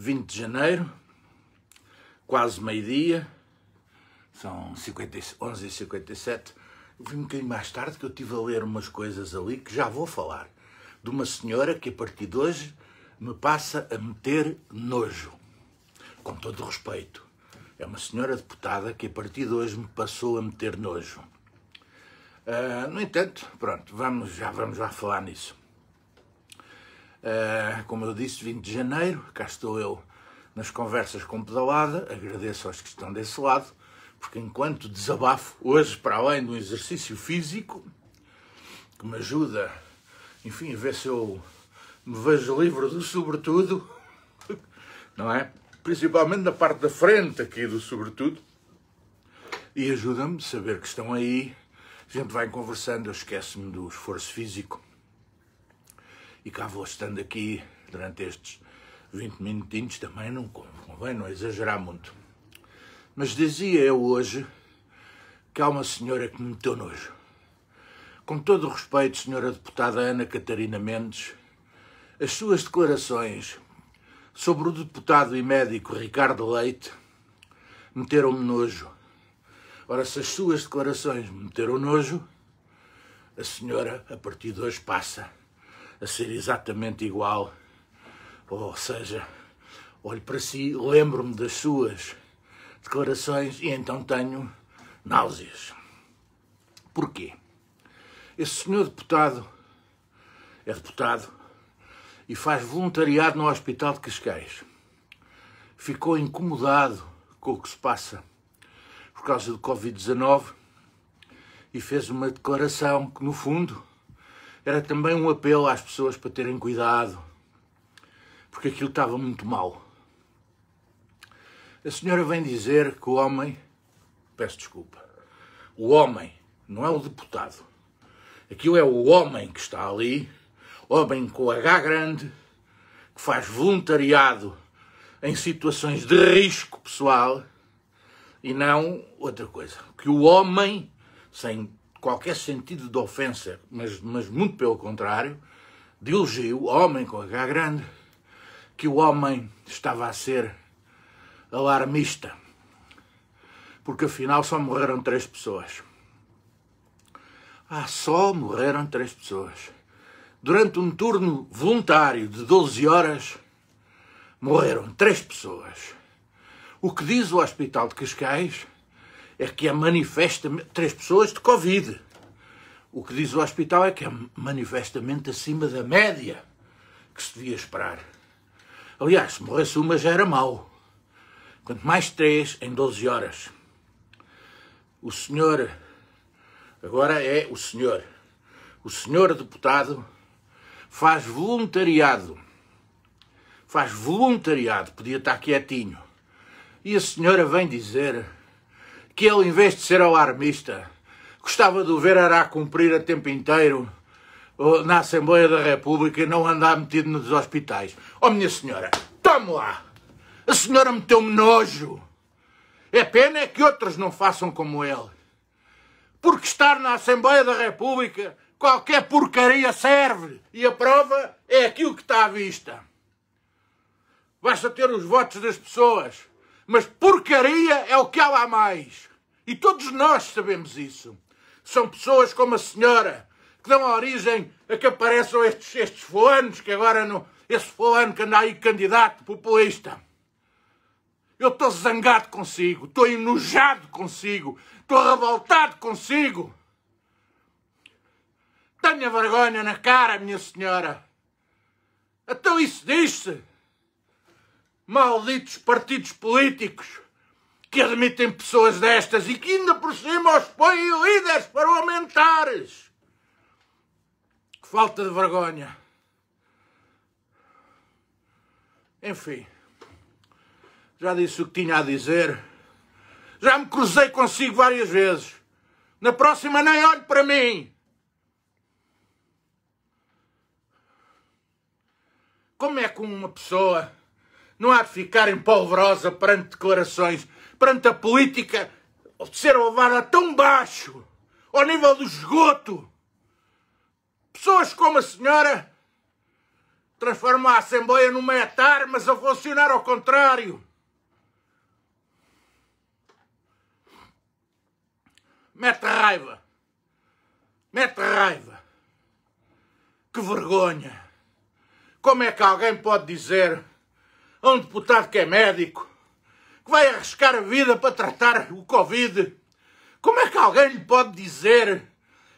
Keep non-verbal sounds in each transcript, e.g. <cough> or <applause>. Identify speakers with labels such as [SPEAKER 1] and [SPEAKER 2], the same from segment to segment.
[SPEAKER 1] 20 de janeiro, quase meio-dia, são 11h57. Vim um bocadinho mais tarde que eu estive a ler umas coisas ali que já vou falar. De uma senhora que a partir de hoje me passa a meter nojo. Com todo respeito. É uma senhora deputada que a partir de hoje me passou a meter nojo. Uh, no entanto, pronto, vamos, já vamos lá falar nisso. Eh, como eu disse, 20 de janeiro, cá estou eu nas conversas com pedalada, agradeço aos que estão desse lado, porque enquanto desabafo hoje, para além do exercício físico, que me ajuda, enfim, a ver se eu me vejo livre do sobretudo, <laughs> não é? Principalmente na parte da frente aqui do sobretudo, e ajuda-me a saber que estão aí, a gente vai conversando, eu esqueço-me do esforço físico, e cá vou estando aqui durante estes 20 minutinhos, também não convém não exagerar muito. Mas dizia eu hoje que há uma senhora que me meteu nojo. Com todo o respeito, senhora deputada Ana Catarina Mendes, as suas declarações sobre o deputado e médico Ricardo Leite meteram-me nojo. Ora, se as suas declarações me meteram nojo, a senhora, a partir de hoje, passa a ser exatamente igual. Ou seja, olho para si, lembro-me das suas declarações e então tenho náuseas. Porquê? Esse senhor deputado é deputado e faz voluntariado no Hospital de Cascais. Ficou incomodado com o que se passa por causa do Covid-19 e fez uma declaração que, no fundo, era também um apelo às pessoas para terem cuidado, porque aquilo estava muito mal. A senhora vem dizer que o homem, peço desculpa, o homem, não é o deputado, aquilo é o homem que está ali, homem com H grande, que faz voluntariado em situações de risco pessoal e não outra coisa. Que o homem, sem qualquer sentido de ofensa, mas, mas muito pelo contrário, de elogio, homem com H grande, que o homem estava a ser alarmista, porque afinal só morreram três pessoas. Ah, só morreram três pessoas. Durante um turno voluntário de 12 horas, morreram três pessoas. O que diz o Hospital de Cascais é que é manifestamente três pessoas de Covid. O que diz o hospital é que é manifestamente acima da média que se devia esperar. Aliás, se morresse uma já era mau. Quanto mais três em 12 horas. O senhor, agora é o senhor, o senhor deputado faz voluntariado. Faz voluntariado, podia estar quietinho. E a senhora vem dizer que ele, em vez de ser alarmista, gostava de o ver a cumprir a tempo inteiro na Assembleia da República e não andar metido nos hospitais. Oh, minha senhora, tamo lá! A senhora meteu-me nojo! É pena é que outros não façam como ele. Porque estar na Assembleia da República, qualquer porcaria serve. E a prova é aquilo que está à vista. Basta ter os votos das pessoas. Mas porcaria é o que há lá mais. E todos nós sabemos isso. São pessoas como a senhora que dão origem a que apareçam estes, estes foanos, que agora no Esse fulano que anda aí candidato populista. Eu estou zangado consigo, estou enojado consigo, estou revoltado consigo. Tenha vergonha na cara, minha senhora. Então isso diz-se. Malditos partidos políticos que admitem pessoas destas e que ainda por cima os põem líderes parlamentares. Que falta de vergonha. Enfim, já disse o que tinha a dizer. Já me cruzei consigo várias vezes. Na próxima nem olhe para mim. Como é que uma pessoa não há de ficar polvorosa perante declarações perante a política ser levada é tão baixo, ao nível do esgoto. Pessoas como a senhora transformam a Assembleia numa etar, mas a funcionar ao contrário. Mete raiva. Mete raiva. Que vergonha. Como é que alguém pode dizer a um deputado que é médico que vai arriscar a vida para tratar o Covid. Como é que alguém lhe pode dizer?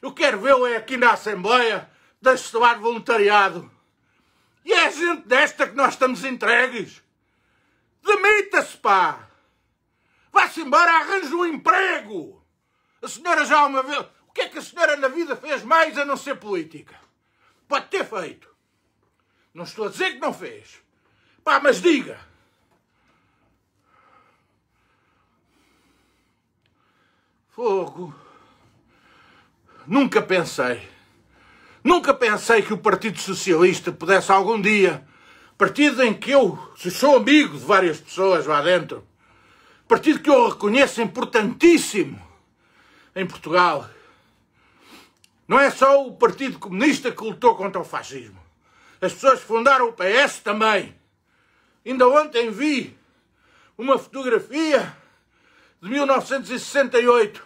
[SPEAKER 1] Eu quero vê-lo aqui na Assembleia, deixe-se voluntariado. E é gente desta que nós estamos entregues. Demita-se, pá! Vá-se embora, arranje um emprego! A senhora já uma vez. O que é que a senhora na vida fez mais a não ser política? Pode ter feito. Não estou a dizer que não fez. Pá, mas diga! Fogo! Nunca pensei, nunca pensei que o Partido Socialista pudesse algum dia, partido em que eu sou amigo de várias pessoas lá dentro, partido que eu reconheço importantíssimo em Portugal, não é só o Partido Comunista que lutou contra o fascismo. As pessoas que fundaram o PS também. Ainda ontem vi uma fotografia de 1968,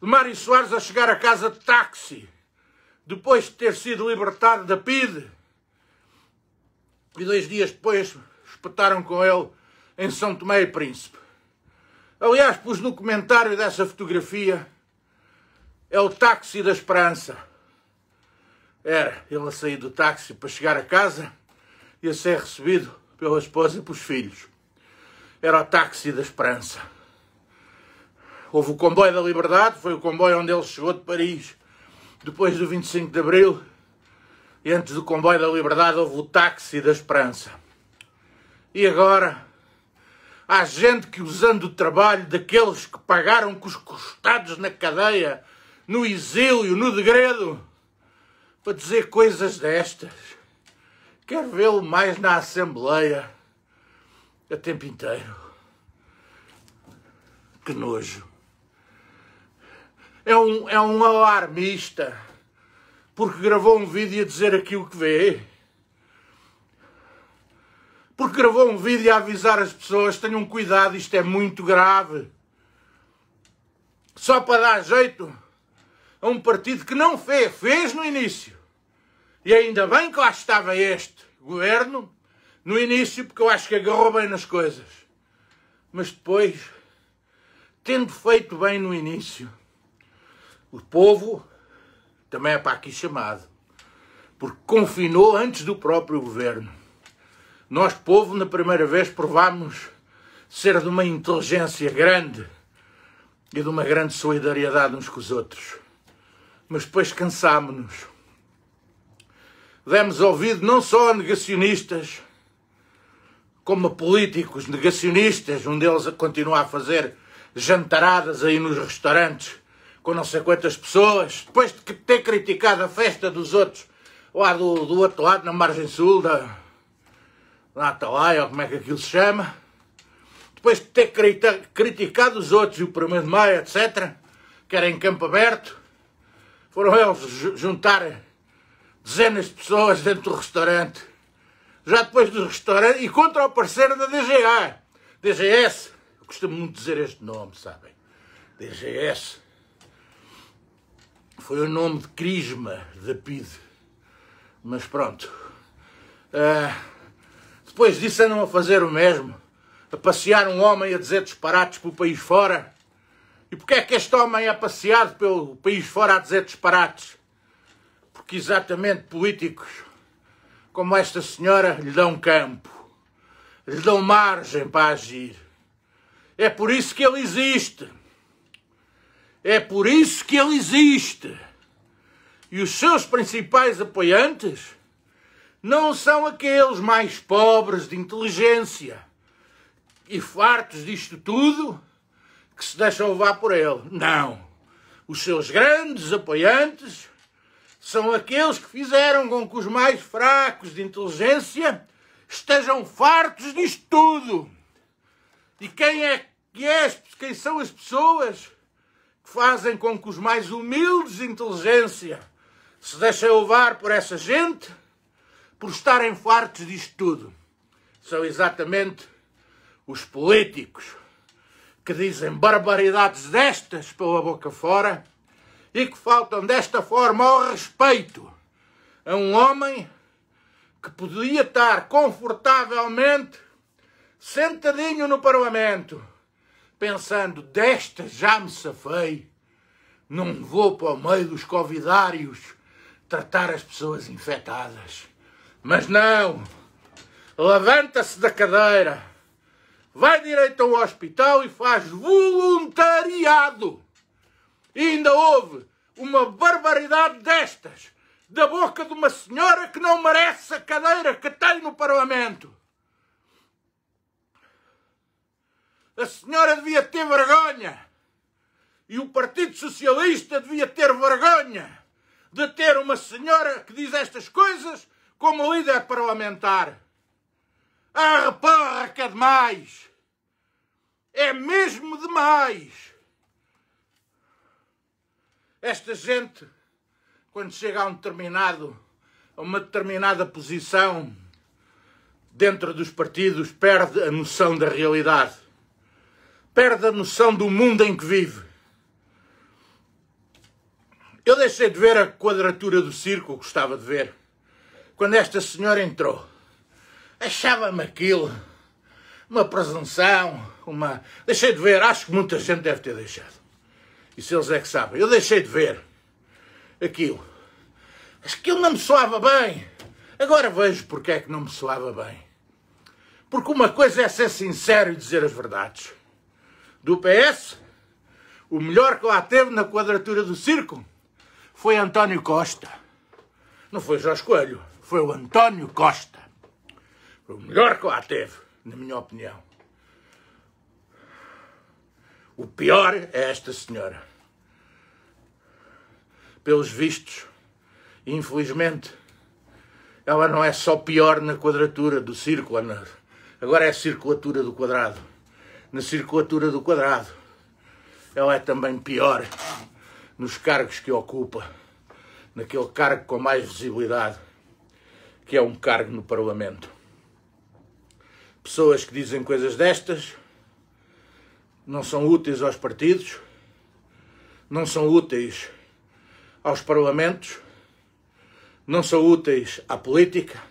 [SPEAKER 1] de Mário Soares a chegar a casa de táxi, depois de ter sido libertado da PIDE, e dois dias depois espetaram com ele em São Tomé e Príncipe. Aliás, pus no comentário dessa fotografia, é o táxi da esperança. Era ele a sair do táxi para chegar a casa e a ser recebido pela esposa e pelos filhos. Era o táxi da esperança. Houve o comboio da liberdade, foi o comboio onde ele chegou de Paris depois do 25 de Abril. E antes do comboio da liberdade houve o táxi da esperança. E agora há gente que, usando o trabalho daqueles que pagaram com os costados na cadeia, no exílio, no degredo, para dizer coisas destas. Quero vê-lo mais na Assembleia a tempo inteiro. Que nojo é um, é um alarmista porque gravou um vídeo a dizer aquilo que vê. Porque gravou um vídeo a avisar as pessoas: tenham cuidado, isto é muito grave. Só para dar jeito a um partido que não fez, fez no início. E ainda bem que lá estava este governo no início, porque eu acho que agarrou bem nas coisas. Mas depois, tendo feito bem no início, o povo também é para aqui chamado, porque confinou antes do próprio governo. Nós, povo, na primeira vez provámos ser de uma inteligência grande e de uma grande solidariedade uns com os outros. Mas depois cansámonos. Demos ouvido não só a negacionistas, como a políticos negacionistas, um deles a continuar a fazer jantaradas aí nos restaurantes com não sei quantas pessoas, depois de ter criticado a festa dos outros, lá do, do outro lado, na margem sul, da, da Atalaia, ou como é que aquilo se chama, depois de ter criticado os outros e o 1 de Maio, etc., que era em campo aberto, foram eles juntar dezenas de pessoas dentro do restaurante, já depois do restaurante, e contra o parceiro da DGA, DGS, costumo muito dizer este nome, sabem, DGS, foi o nome de Crisma da PID. Mas pronto. Uh, depois disso andam a fazer o mesmo. A passear um homem a dizer disparates para o país fora. E porquê é que este homem é passeado pelo país fora a dizer disparates? Porque exatamente políticos como esta senhora lhe dão campo, lhe dão margem para agir. É por isso que ele existe. É por isso que ele existe. E os seus principais apoiantes não são aqueles mais pobres de inteligência e fartos disto tudo que se deixam levar por ele. Não. Os seus grandes apoiantes são aqueles que fizeram com que os mais fracos de inteligência estejam fartos disto tudo. E quem é que é, quem são as pessoas fazem com que os mais humildes de inteligência se deixem levar por essa gente, por estarem fartos disto tudo. São exatamente os políticos que dizem barbaridades destas pela boca fora e que faltam desta forma ao respeito a um homem que podia estar confortavelmente sentadinho no Parlamento pensando, desta já me safei, não vou para o meio dos covidários tratar as pessoas infectadas. Mas não! Levanta-se da cadeira, vai direito ao hospital e faz voluntariado. E ainda houve uma barbaridade destas da boca de uma senhora que não merece a cadeira que tem no Parlamento. A senhora devia ter vergonha. E o Partido Socialista devia ter vergonha de ter uma senhora que diz estas coisas como líder parlamentar. A que é demais. É mesmo demais. Esta gente, quando chega a um determinado, a uma determinada posição dentro dos partidos, perde a noção da realidade perde a noção do mundo em que vive. Eu deixei de ver a quadratura do circo, gostava de ver, quando esta senhora entrou. Achava-me aquilo, uma presunção, uma. Deixei de ver, acho que muita gente deve ter deixado. E se eles é que sabem. Eu deixei de ver aquilo. Acho que aquilo não me soava bem. Agora vejo porque é que não me soava bem. Porque uma coisa é ser sincero e dizer as verdades do PS, o melhor que lá teve na quadratura do circo foi António Costa. Não foi Jorge Coelho, foi o António Costa. Foi o melhor que lá teve, na minha opinião. O pior é esta senhora. Pelos vistos, infelizmente, ela não é só pior na quadratura do círculo, agora é a circulatura do quadrado na circulatura do quadrado. Ela é também pior nos cargos que ocupa, naquele cargo com mais visibilidade, que é um cargo no Parlamento. Pessoas que dizem coisas destas não são úteis aos partidos, não são úteis aos parlamentos, não são úteis à política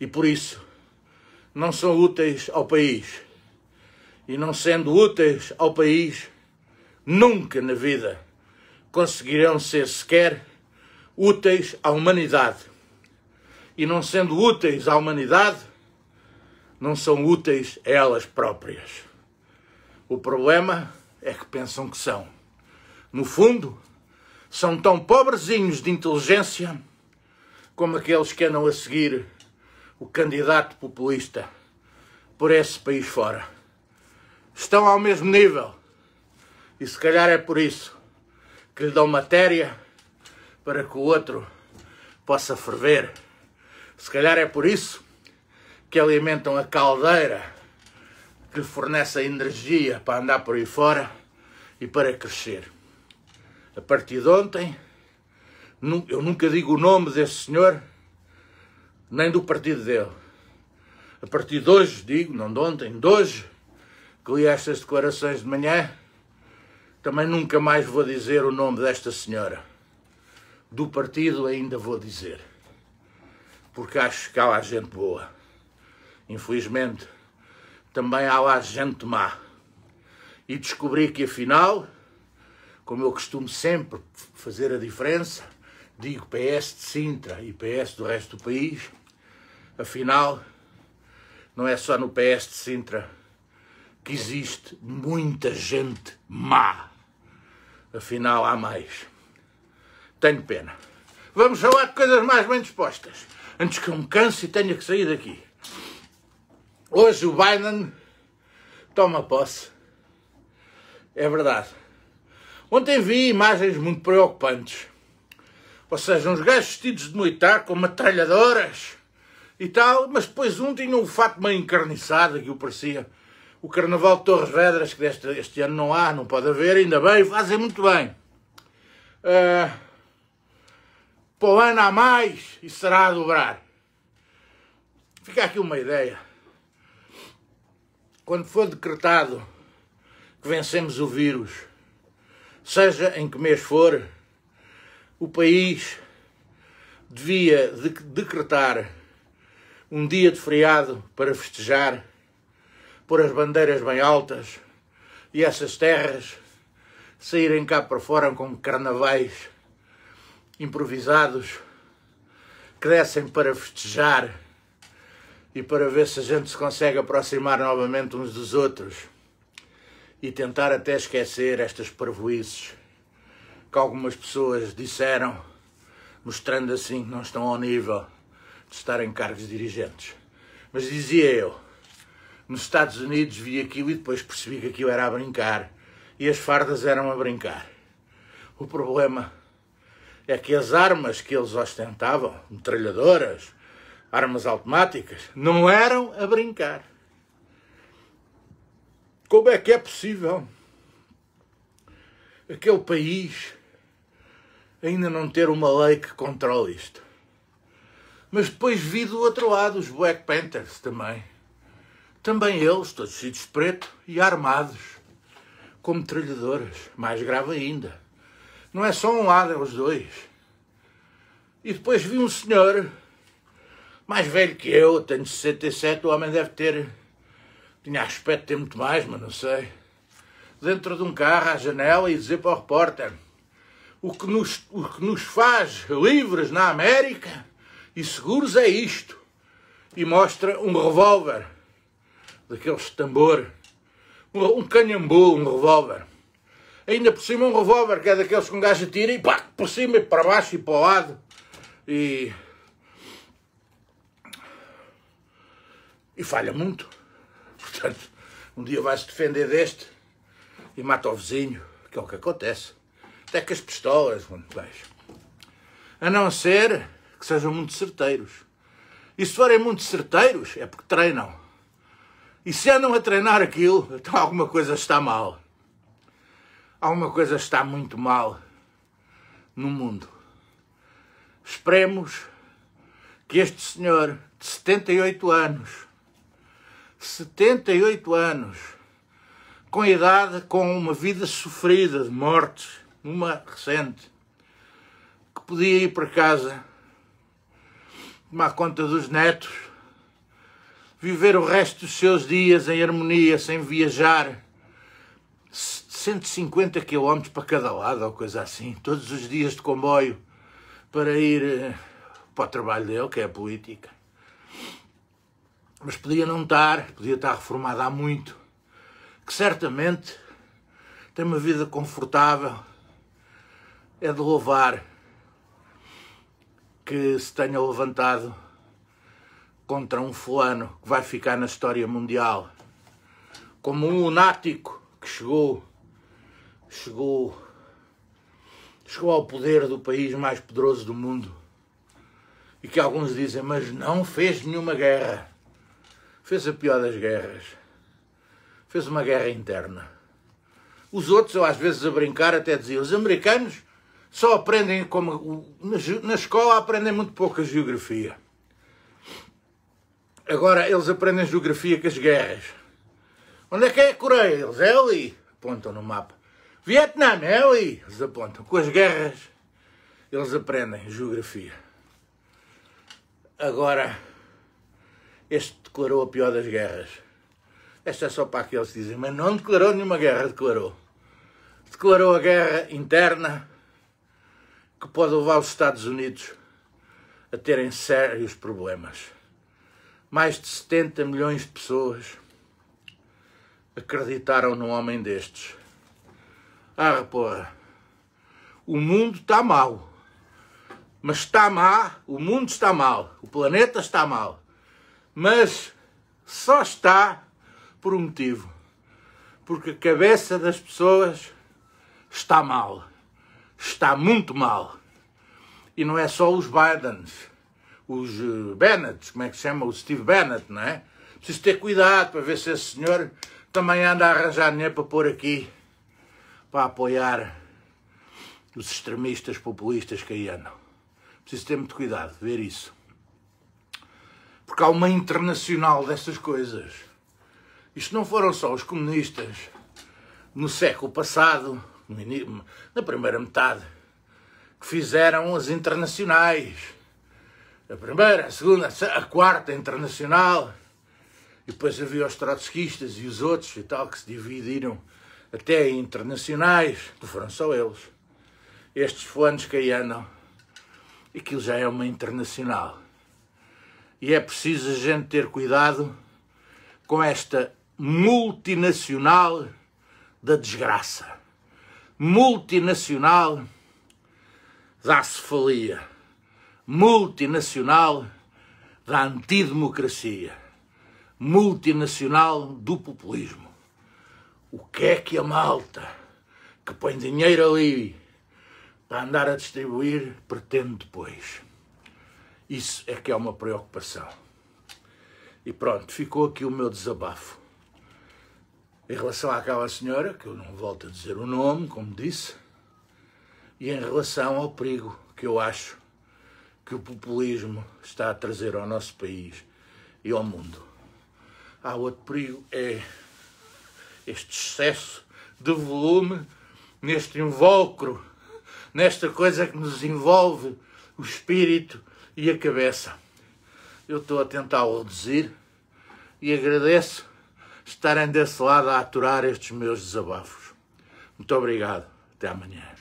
[SPEAKER 1] e por isso não são úteis ao país e não sendo úteis ao país, nunca na vida conseguirão ser sequer úteis à humanidade. E não sendo úteis à humanidade, não são úteis a elas próprias. O problema é que pensam que são. No fundo, são tão pobrezinhos de inteligência como aqueles que andam a seguir o candidato populista por esse país fora estão ao mesmo nível. E se calhar é por isso que lhe dão matéria para que o outro possa ferver. Se calhar é por isso que alimentam a caldeira que lhe fornece a energia para andar por aí fora e para crescer. A partir de ontem, eu nunca digo o nome desse senhor, nem do partido dele. A partir de hoje, digo, não de ontem, de hoje, que li estas declarações de manhã, também nunca mais vou dizer o nome desta senhora. Do partido ainda vou dizer, porque acho que há lá gente boa. Infelizmente, também há lá gente má. E descobri que afinal, como eu costumo sempre fazer a diferença, digo PS de Sintra e PS do resto do país, afinal, não é só no PS de Sintra que existe muita gente má. Afinal, há mais. Tenho pena. Vamos falar de coisas mais bem dispostas, antes que eu me canse e tenha que sair daqui. Hoje o Biden toma posse. É verdade. Ontem vi imagens muito preocupantes. Ou seja, uns gajos vestidos de militar com metralhadoras e tal, mas depois um tinha um fato meio encarniçado que o parecia o Carnaval de Torres Vedras, que deste, este ano não há, não pode haver, ainda bem, fazem muito bem. Uh, para o ano há mais e será a dobrar. Fica aqui uma ideia. Quando for decretado que vencemos o vírus, seja em que mês for, o país devia decretar um dia de feriado para festejar pôr as bandeiras bem altas e essas terras saírem cá para fora com carnavais improvisados que descem para festejar e para ver se a gente se consegue aproximar novamente uns dos outros e tentar até esquecer estas parvoices que algumas pessoas disseram, mostrando assim que não estão ao nível de estar em cargos dirigentes. Mas dizia eu, nos Estados Unidos vi aquilo e depois percebi que aquilo era a brincar. E as fardas eram a brincar. O problema é que as armas que eles ostentavam, metralhadoras, armas automáticas, não eram a brincar. Como é que é possível aquele país ainda não ter uma lei que controle isto? Mas depois vi do outro lado os Black Panthers também. Também eles, todos vestidos de preto e armados, com metralhadoras, mais grave ainda. Não é só um lado, é os dois. E depois vi um senhor, mais velho que eu, tenho 67, o homem deve ter. Tinha aspecto de ter muito mais, mas não sei. Dentro de um carro à janela e dizer para o repórter: o que nos, o que nos faz livres na América e seguros é isto. E mostra um revólver daqueles tambor, um canhambô, um revólver. Ainda por cima um revólver, que é daqueles que um gajo tira e pá, por cima e para baixo e para o lado. E... E falha muito. Portanto, um dia vai-se defender deste e mata o vizinho, que é o que acontece. Até que as pistolas, mano, vejo. A não ser que sejam muito certeiros. E se forem muito certeiros, é porque treinam. E se andam a treinar aquilo, então alguma coisa está mal. Alguma coisa está muito mal no mundo. Esperemos que este senhor de 78 anos, 78 anos, com idade, com uma vida sofrida de mortes, uma recente, que podia ir para casa tomar conta dos netos, viver o resto dos seus dias em harmonia, sem viajar 150 km para cada lado, ou coisa assim, todos os dias de comboio para ir eh, para o trabalho dele, que é a política. Mas podia não estar, podia estar reformado há muito, que certamente tem uma vida confortável, é de louvar que se tenha levantado contra um fulano que vai ficar na história mundial. Como um lunático que chegou, chegou, chegou ao poder do país mais poderoso do mundo. E que alguns dizem, mas não fez nenhuma guerra. Fez a pior das guerras. Fez uma guerra interna. Os outros, ou às vezes a brincar, até diziam, os americanos só aprendem como. Na escola aprendem muito pouca geografia. Agora eles aprendem geografia com as guerras. Onde é que é a Coreia? Eles é ali. Apontam no mapa. Vietnã é ali. Eles apontam. Com as guerras, eles aprendem geografia. Agora, este declarou a pior das guerras. Esta é só para que eles dizem, mas não declarou nenhuma guerra, declarou. Declarou a guerra interna que pode levar os Estados Unidos a terem sérios problemas. Mais de 70 milhões de pessoas acreditaram num homem destes. Ah, porra, o mundo está mal. Mas está mal, o mundo está mal, o planeta está mal. Mas só está por um motivo. Porque a cabeça das pessoas está mal. Está muito mal. E não é só os Bidens os eh, Bennett, como é que se chama? O Steve Bennett, não é? Preciso ter cuidado para ver se esse senhor também anda a arranjar dinheiro para pôr aqui para apoiar os extremistas populistas que aí andam. Preciso ter muito cuidado, ver isso. Porque há uma internacional dessas coisas. Isto não foram só os comunistas no século passado, na primeira metade, que fizeram as internacionais a primeira, a segunda, a quarta internacional. E depois havia os trotskistas e os outros e tal, que se dividiram até em internacionais, que foram só eles. Estes fulanos que aí andam, aquilo já é uma internacional. E é preciso a gente ter cuidado com esta multinacional da desgraça, multinacional da cefalia multinacional da antidemocracia, multinacional do populismo. O que é que a malta que põe dinheiro ali para andar a distribuir pretende depois? Isso é que é uma preocupação. E pronto, ficou aqui o meu desabafo. Em relação àquela senhora, que eu não volto a dizer o nome, como disse, e em relação ao perigo que eu acho que o populismo está a trazer ao nosso país e ao mundo. Há outro perigo, é este excesso de volume neste invólucro, nesta coisa que nos envolve o espírito e a cabeça. Eu estou a tentar reduzir e agradeço estarem desse lado a aturar estes meus desabafos. Muito obrigado. Até amanhã.